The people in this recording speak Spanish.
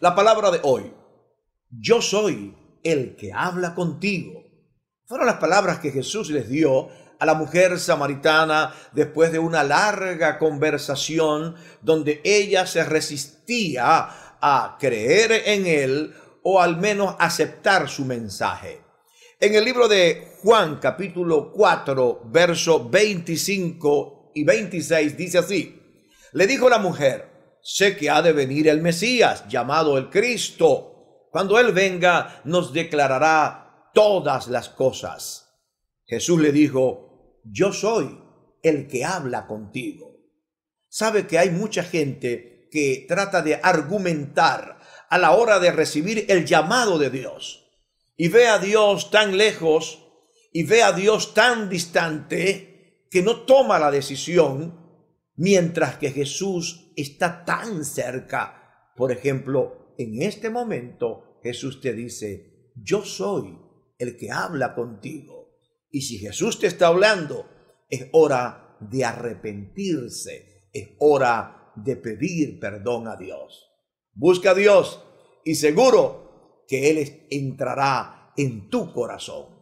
La palabra de hoy, yo soy el que habla contigo. Fueron las palabras que Jesús les dio a la mujer samaritana después de una larga conversación donde ella se resistía a creer en él o al menos aceptar su mensaje. En el libro de Juan capítulo 4, verso 25 y 26 dice así, le dijo la mujer, sé que ha de venir el Mesías, llamado el Cristo. Cuando Él venga, nos declarará todas las cosas. Jesús le dijo, yo soy el que habla contigo. Sabe que hay mucha gente que trata de argumentar a la hora de recibir el llamado de Dios. Y ve a Dios tan lejos y ve a Dios tan distante que no toma la decisión mientras que Jesús está tan cerca. Por ejemplo, en este momento Jesús te dice, yo soy el que habla contigo. Y si Jesús te está hablando, es hora de arrepentirse, es hora de pedir perdón a Dios. Busca a Dios y seguro que Él entrará en tu corazón.